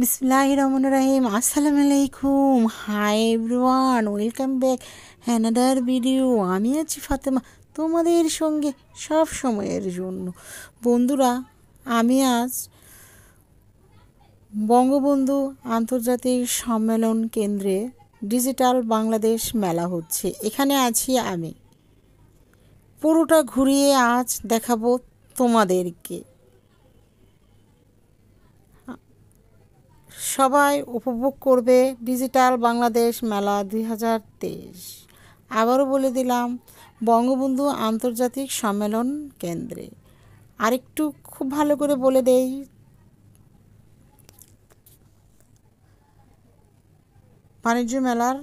বিসমিল্লাহ রহমান রহিম আসসালামু আলাইকুম hi everyone welcome back another video আমি আছি ফাতেমা তোমাদের সঙ্গে সব সময়ের জন্য বন্ধুরা আমি আজ বঙ্গবন্ধু আন্তর্জাতিক সম্মেলন কেন্দ্রে ডিজিটাল বাংলাদেশ মেলা হচ্ছে এখানে আছি আমি পুরোটা ঘুরিয়ে আজ দেখাবো তোমাদেরকে সবাই উপভোগ করবে ডিজিটাল বাংলাদেশ মেলা দুই হাজার তেইশ আবারও বলে দিলাম বঙ্গবন্ধু আন্তর্জাতিক সম্মেলন কেন্দ্রে আরেকটু খুব ভালো করে বলে দেই বাণিজ্য মেলার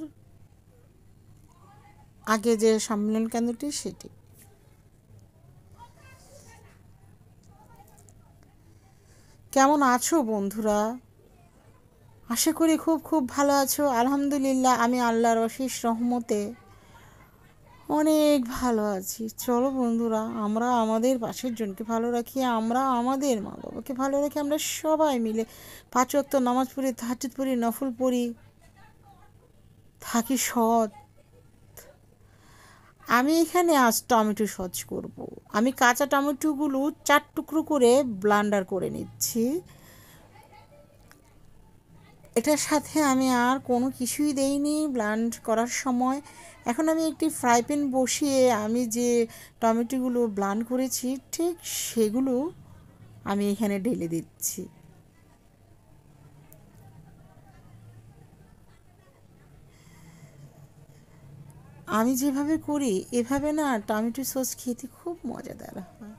আগে যে সম্মেলন কেন্দ্রটি সেটি কেমন আছো বন্ধুরা আশা করি খুব খুব ভালো আছো আলহামদুলিল্লাহ আমি আল্লাহর অশেষ রহমতে অনেক ভালো আছি চলো বন্ধুরা আমরা আমাদের পাশের জনকে ভালো রাখি আমরা আমাদের মা বাবাকে ভালো রাখি আমরা সবাই মিলে পাঁচ অক্ত নামাজ পড়ি তাহাজুদ পড়ি নফল পড়ি থাকি সৎ আমি এখানে আজ টমেটো সচ করব। আমি কাঁচা টমেটোগুলো চার টুকরো করে ব্লান্ডার করে নিচ্ছি এটার সাথে আমি আর কোনো কিছুই দেইনি ব্লান্ড করার সময় এখন আমি একটি ফ্রাই প্যান বসিয়ে আমি যে টমেটোগুলো ব্লান্ড করেছি ঠিক সেগুলো আমি এখানে ঢেলে দিচ্ছি আমি যেভাবে করি এভাবে না টমেটো সস খেতে খুব মজাদার হয়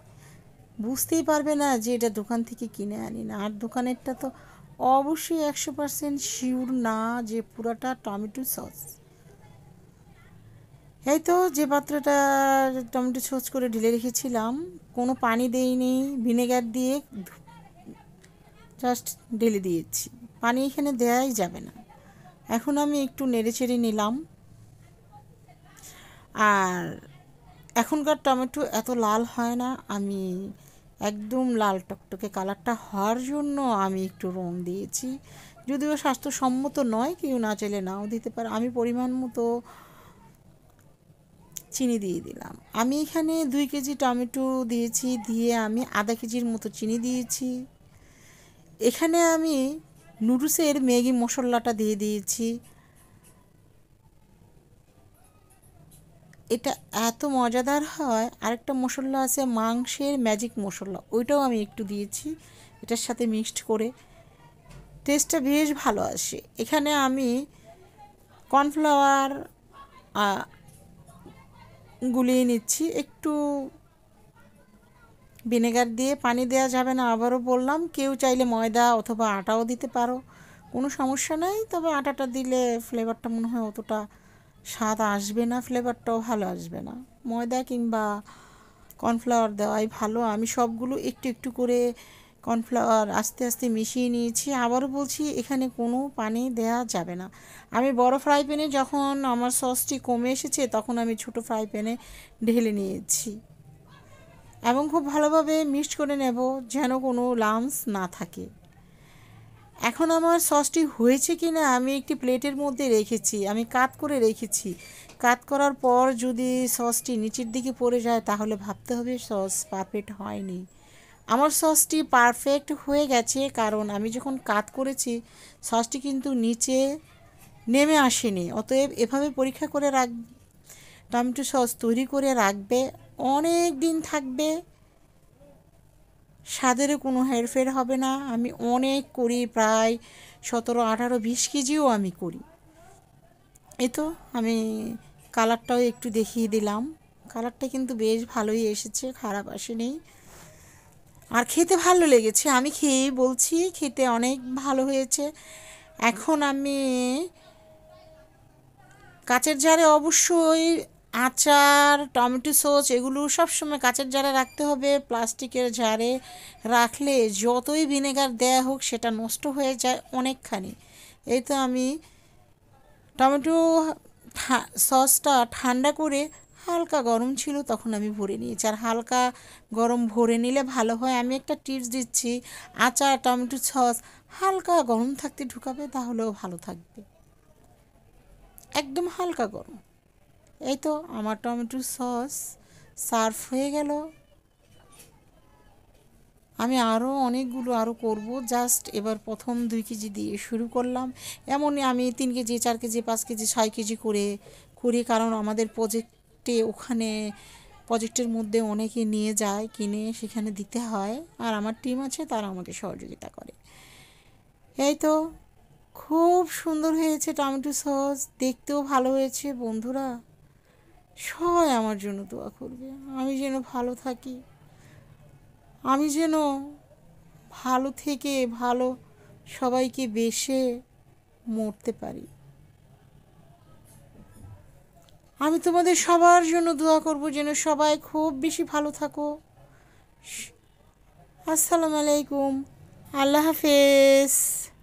বুঝতেই পারবে না যে এটা দোকান থেকে কিনে আনি না আর দোকানেরটা তো অবশ্যই একশো পারসেন্ট শিওর না যে পুরাটা টমেটো সস এই তো যে পাত্রটা টমেটো সস করে ঢেলে রেখেছিলাম কোনো পানি দেইনি ভিনেগার দিয়ে জাস্ট ঢেলে দিয়েছি পানি এখানে দেয়াই যাবে না এখন আমি একটু নেড়ে চেড়ে নিলাম আর এখনকার টমেটো এত লাল হয় না আমি একদম লাল টকটকে কালারটা হওয়ার জন্য আমি একটু রং দিয়েছি যদিও স্বাস্থ্যসম্মত নয় কেউ না চাইলে নাও দিতে পারে আমি পরিমাণ মতো চিনি দিয়ে দিলাম আমি এখানে দুই কেজি টমেটো দিয়েছি দিয়ে আমি আধা কেজির মতো চিনি দিয়েছি এখানে আমি নুডলসের ম্যাগি মশলাটা দিয়ে দিয়েছি এটা এত মজাদার হয় আরেকটা মশলা আছে মাংসের ম্যাজিক মশলা ওইটাও আমি একটু দিয়েছি এটার সাথে মিক্সড করে টেস্টটা বেশ ভালো আসে এখানে আমি কর্নফ্লাওয়ার গুলিয়ে নিচ্ছি একটু ভিনেগার দিয়ে পানি দেওয়া যাবে না আবারও বললাম কেউ চাইলে ময়দা অথবা আটাও দিতে পারো কোনো সমস্যা নাই তবে আটাটা দিলে ফ্লেভারটা মনে হয় অতটা স্বাদ আসবে না ফ্লেভারটাও ভালো আসবে না ময়দা কিংবা কর্নফ্লাওয়ার দেওয়াই ভালো আমি সবগুলো একটু একটু করে কর্নফ্লাওয়ার আস্তে আস্তে মিশিয়ে নিয়েছি আবারও বলছি এখানে কোনো পানি দেয়া যাবে না আমি বড় ফ্রাই প্যানে যখন আমার সসটি কমে এসেছে তখন আমি ছোট ফ্রাই প্যানে ঢেলে নিয়েছি এবং খুব ভালোভাবে মিক্সড করে নেব যেন কোনো লামস না থাকে এখন আমার সসটি হয়েছে কি না আমি একটি প্লেটের মধ্যে রেখেছি আমি কাত করে রেখেছি কাত করার পর যদি সসটি নিচের দিকে পড়ে যায় তাহলে ভাবতে হবে সস পারফেক্ট হয়নি আমার সসটি পারফেক্ট হয়ে গেছে কারণ আমি যখন কাত করেছি সসটি কিন্তু নিচে নেমে আসেনি অতএব এভাবে পরীক্ষা করে রাখ টমেটো সস তৈরি করে রাখবে অনেক দিন থাকবে স্বাদেরও কোনো হেরফের হবে না আমি অনেক করি প্রায় সতেরো আঠারো বিশ কেজিও আমি করি এ তো আমি কালারটাও একটু দেখিয়ে দিলাম কালারটা কিন্তু বেশ ভালোই এসেছে খারাপ আসেনি আর খেতে ভালো লেগেছে আমি খেয়ে বলছি খেতে অনেক ভালো হয়েছে এখন আমি কাচের জারে অবশ্যই আচার টমেটো সস এগুলো সবসময় কাঁচের জারে রাখতে হবে প্লাস্টিকের জারে রাখলে যতই ভিনেগার দেয়া হোক সেটা নষ্ট হয়ে যায় অনেকখানি এই তো আমি টমেটো সসটা ঠান্ডা করে হালকা গরম ছিল তখন আমি ভরে নিয়েছি আর হালকা গরম ভরে নিলে ভালো হয় আমি একটা টিপস দিচ্ছি আচার টমেটো সস হালকা গরম থাকতে ঢুকাবে তাহলেও ভালো থাকবে একদম হালকা গরম এই তো আমার টমেটো সস সার্ফ হয়ে গেল আমি আরও অনেকগুলো আরও করব জাস্ট এবার প্রথম দুই কেজি দিয়ে শুরু করলাম এমনই আমি তিন কেজি চার কেজি পাঁচ কেজি ছয় কেজি করে করি কারণ আমাদের প্রজেক্টে ওখানে প্রজেক্টের মধ্যে অনেকে নিয়ে যায় কিনে সেখানে দিতে হয় আর আমার টিম আছে তারা আমাকে সহযোগিতা করে এই তো খুব সুন্দর হয়েছে টমেটো সস দেখতেও ভালো হয়েছে বন্ধুরা সবাই আমার জন্য দোয়া করবে আমি যেন ভালো থাকি আমি যেন ভালো থেকে ভালো সবাইকে বেশে মরতে পারি আমি তোমাদের সবার জন্য দোয়া করব যেন সবাই খুব বেশি ভালো থাকো আসসালামু আলাইকুম আল্লাহ হাফেজ